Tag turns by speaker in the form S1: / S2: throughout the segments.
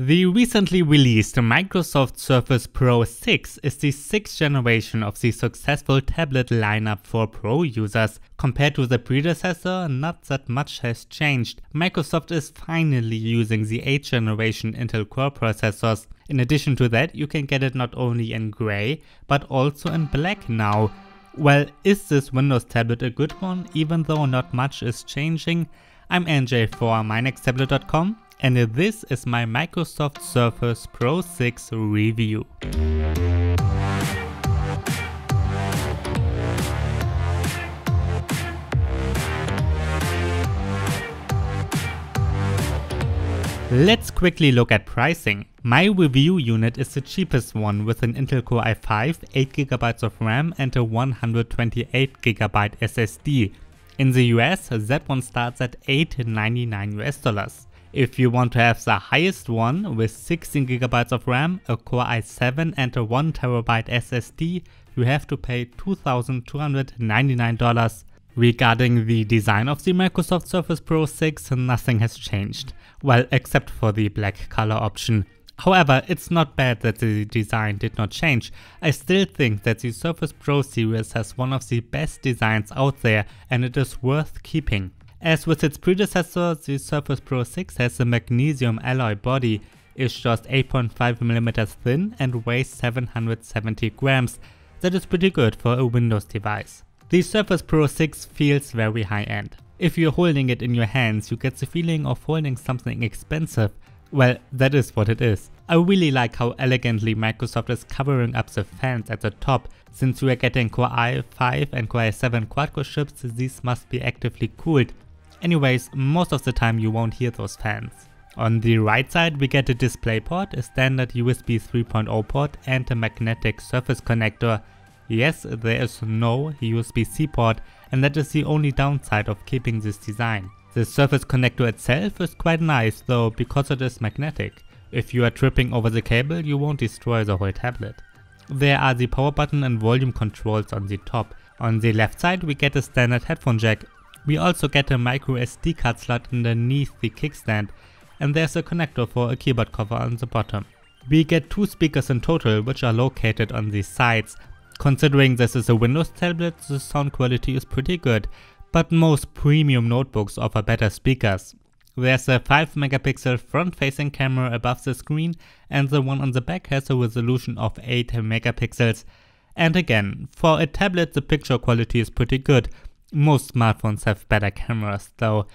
S1: The recently released Microsoft Surface Pro 6 is the sixth generation of the successful tablet lineup for Pro users. Compared to the predecessor, not that much has changed. Microsoft is finally using the 8th generation Intel Core processors. In addition to that, you can get it not only in grey, but also in black now. Well, is this Windows tablet a good one, even though not much is changing? I'm NJ for MyNextTablet.com and this is my Microsoft Surface Pro 6 review. Let's quickly look at pricing. My review unit is the cheapest one with an Intel Core i5, 8GB of RAM and a 128GB SSD. In the US, that one starts at $899 dollars. If you want to have the highest one with 16GB of RAM, a Core i7 and a 1TB SSD, you have to pay $2,299. Regarding the design of the Microsoft Surface Pro 6, nothing has changed. Well, except for the black color option. However, it's not bad that the design did not change. I still think that the Surface Pro series has one of the best designs out there and it is worth keeping. As with its predecessor, the Surface Pro 6 has a magnesium alloy body, is just 8.5mm thin and weighs 770 grams. That is pretty good for a Windows device. The Surface Pro 6 feels very high-end. If you're holding it in your hands, you get the feeling of holding something expensive. Well, that is what it is. I really like how elegantly Microsoft is covering up the fans at the top. Since we are getting Core i5 and Core i7 quad-core chips, these must be actively cooled, Anyways, most of the time you won't hear those fans. On the right side we get a display port, a standard USB 3.0 port and a magnetic surface connector. Yes, there is no USB-C port and that is the only downside of keeping this design. The surface connector itself is quite nice though because it is magnetic. If you are tripping over the cable you won't destroy the whole tablet. There are the power button and volume controls on the top. On the left side we get a standard headphone jack we also get a micro SD card slot underneath the kickstand and there's a connector for a keyboard cover on the bottom. We get two speakers in total which are located on the sides. Considering this is a Windows tablet, the sound quality is pretty good, but most premium notebooks offer better speakers. There's a 5 megapixel front facing camera above the screen and the one on the back has a resolution of 8 megapixels. And again, for a tablet the picture quality is pretty good, most smartphones have better cameras though.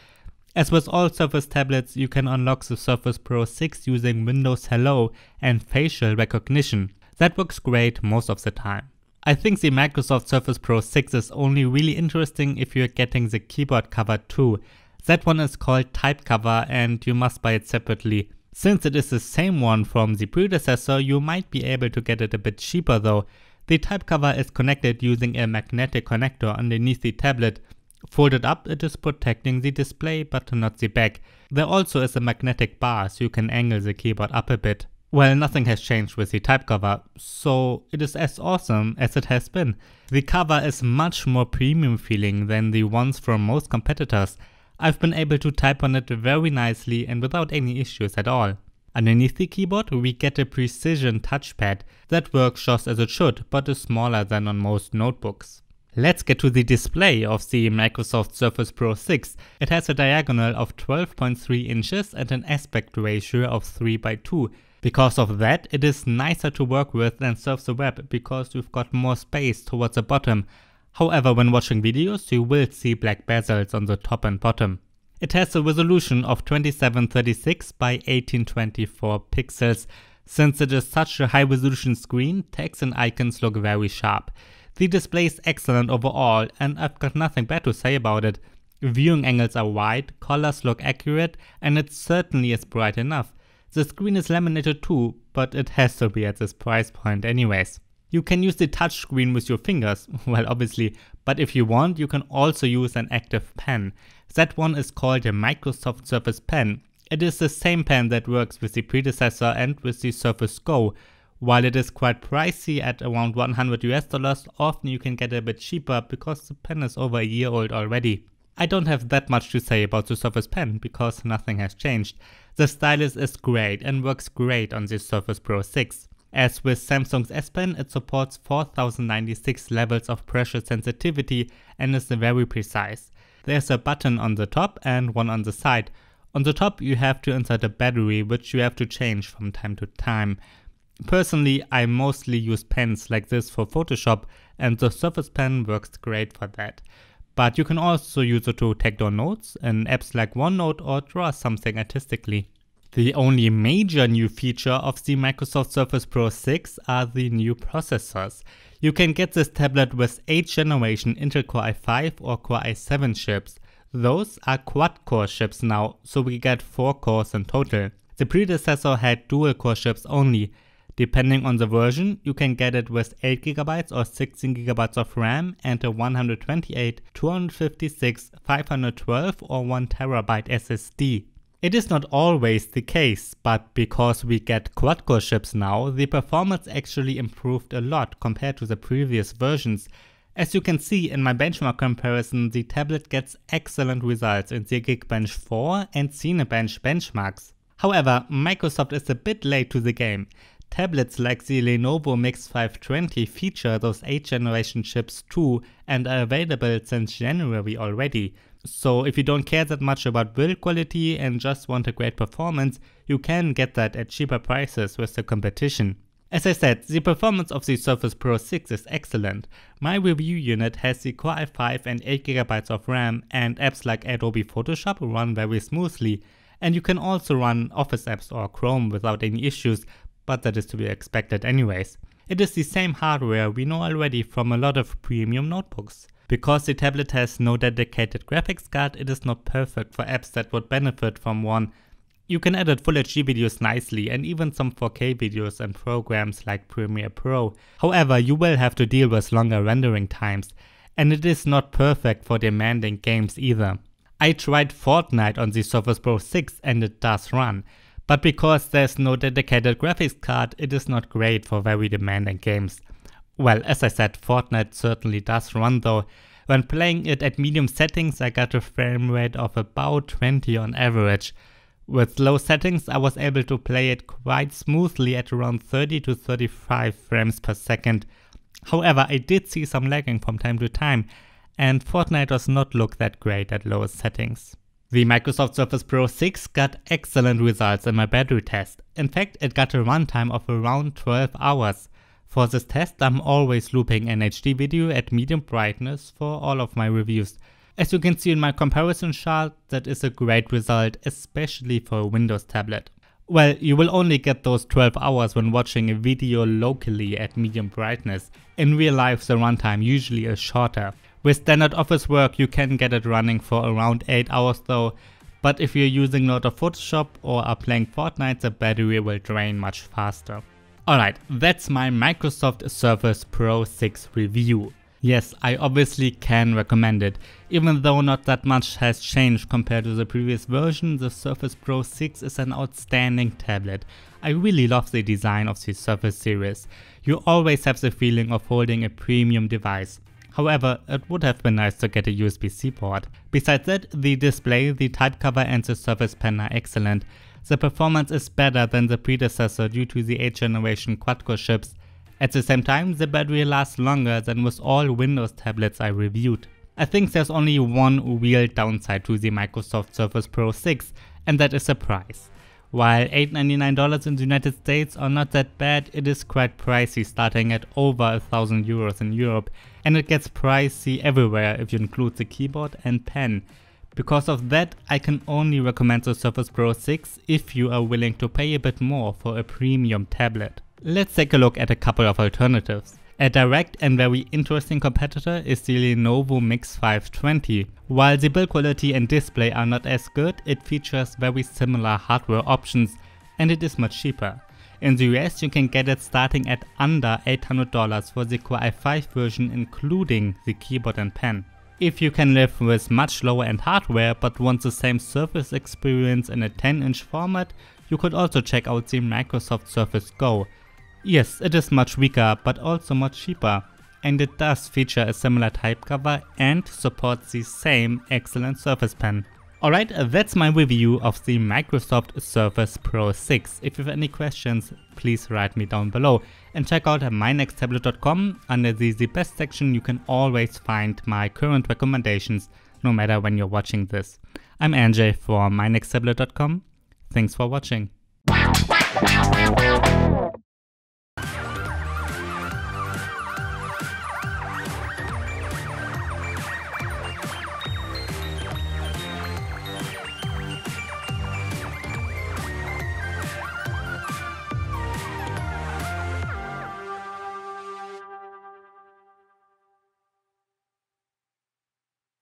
S1: As with all Surface tablets, you can unlock the Surface Pro 6 using Windows Hello and facial recognition. That works great most of the time. I think the Microsoft Surface Pro 6 is only really interesting if you're getting the keyboard cover too. That one is called Type Cover and you must buy it separately. Since it is the same one from the predecessor, you might be able to get it a bit cheaper though. The type cover is connected using a magnetic connector underneath the tablet. Folded up it is protecting the display but not the back. There also is a magnetic bar so you can angle the keyboard up a bit. Well, nothing has changed with the type cover, so it is as awesome as it has been. The cover is much more premium feeling than the ones from most competitors. I've been able to type on it very nicely and without any issues at all. Underneath the keyboard, we get a precision touchpad that works just as it should, but is smaller than on most notebooks. Let's get to the display of the Microsoft Surface Pro 6. It has a diagonal of 12.3 inches and an aspect ratio of 3 by 2. Because of that, it is nicer to work with than serve the web because you've got more space towards the bottom. However, when watching videos, you will see black bezels on the top and bottom. It has a resolution of 2736 by 1824 pixels. Since it is such a high resolution screen, text and icons look very sharp. The display is excellent overall and I've got nothing bad to say about it. Viewing angles are wide, colors look accurate and it certainly is bright enough. The screen is laminated too, but it has to be at this price point anyways. You can use the touch screen with your fingers, well obviously, but if you want you can also use an active pen. That one is called the Microsoft Surface Pen. It is the same pen that works with the predecessor and with the Surface Go. While it is quite pricey at around 100 US dollars, often you can get it a bit cheaper because the pen is over a year old already. I don't have that much to say about the Surface Pen because nothing has changed. The stylus is great and works great on the Surface Pro 6. As with Samsung's S Pen, it supports 4096 levels of pressure sensitivity and is very precise. There's a button on the top and one on the side. On the top you have to insert a battery which you have to change from time to time. Personally, I mostly use pens like this for Photoshop and the Surface Pen works great for that. But you can also use it to take down notes in apps like OneNote or draw something artistically. The only major new feature of the Microsoft Surface Pro 6 are the new processors. You can get this tablet with 8th generation Intel Core i5 or Core i7 chips. Those are quad-core chips now, so we get 4 cores in total. The predecessor had dual-core chips only. Depending on the version, you can get it with 8GB or 16GB of RAM and a 128, 256, 512 or 1TB SSD. It is not always the case, but because we get quad-core chips now, the performance actually improved a lot compared to the previous versions. As you can see in my benchmark comparison, the tablet gets excellent results in the Geekbench 4 and Cinebench benchmarks. However, Microsoft is a bit late to the game. Tablets like the Lenovo Mix 520 feature those 8th generation chips too and are available since January already, so if you don't care that much about build quality and just want a great performance, you can get that at cheaper prices with the competition. As I said, the performance of the Surface Pro 6 is excellent. My review unit has the Core i5 and 8GB of RAM and apps like Adobe Photoshop run very smoothly. And you can also run Office apps or Chrome without any issues, but that is to be expected anyways. It is the same hardware we know already from a lot of premium notebooks. Because the tablet has no dedicated graphics card, it is not perfect for apps that would benefit from one. You can edit Full HD videos nicely and even some 4K videos and programs like Premiere Pro. However, you will have to deal with longer rendering times, and it is not perfect for demanding games either. I tried Fortnite on the Surface Pro 6 and it does run, but because there's no dedicated graphics card, it is not great for very demanding games. Well, as I said, Fortnite certainly does run though. When playing it at medium settings, I got a frame rate of about 20 on average. With low settings, I was able to play it quite smoothly at around 30 to 35 frames per second. However, I did see some lagging from time to time, and Fortnite does not look that great at lower settings. The Microsoft Surface Pro 6 got excellent results in my battery test. In fact, it got a runtime of around 12 hours. For this test I'm always looping an HD video at medium brightness for all of my reviews. As you can see in my comparison chart, that is a great result, especially for a Windows tablet. Well, you will only get those 12 hours when watching a video locally at medium brightness. In real life the runtime usually is shorter. With standard office work you can get it running for around 8 hours though, but if you're using a lot of Photoshop or are playing Fortnite the battery will drain much faster. Alright, that's my Microsoft Surface Pro 6 review. Yes, I obviously can recommend it. Even though not that much has changed compared to the previous version, the Surface Pro 6 is an outstanding tablet. I really love the design of the Surface series. You always have the feeling of holding a premium device. However, it would have been nice to get a USB-C port. Besides that, the display, the type cover and the Surface Pen are excellent the performance is better than the predecessor due to the 8th generation quad-core chips. At the same time, the battery lasts longer than with all Windows tablets I reviewed. I think there's only one real downside to the Microsoft Surface Pro 6, and that is the price. While $899 in the United States are not that bad, it is quite pricey starting at over 1000 euros in Europe, and it gets pricey everywhere if you include the keyboard and pen. Because of that, I can only recommend the Surface Pro 6 if you are willing to pay a bit more for a premium tablet. Let's take a look at a couple of alternatives. A direct and very interesting competitor is the Lenovo Mix 520. While the build quality and display are not as good, it features very similar hardware options and it is much cheaper. In the US you can get it starting at under $800 for the Core i5 version including the keyboard and pen. If you can live with much lower end hardware but want the same surface experience in a 10 inch format, you could also check out the Microsoft Surface Go. Yes, it is much weaker but also much cheaper and it does feature a similar type cover and supports the same excellent Surface Pen. Alright, uh, that's my review of the Microsoft Surface Pro 6. If you have any questions, please write me down below. And check out mynexttablet.com. Under the, the best section, you can always find my current recommendations, no matter when you're watching this. I'm Anjay for mynexttablet.com. Thanks for watching.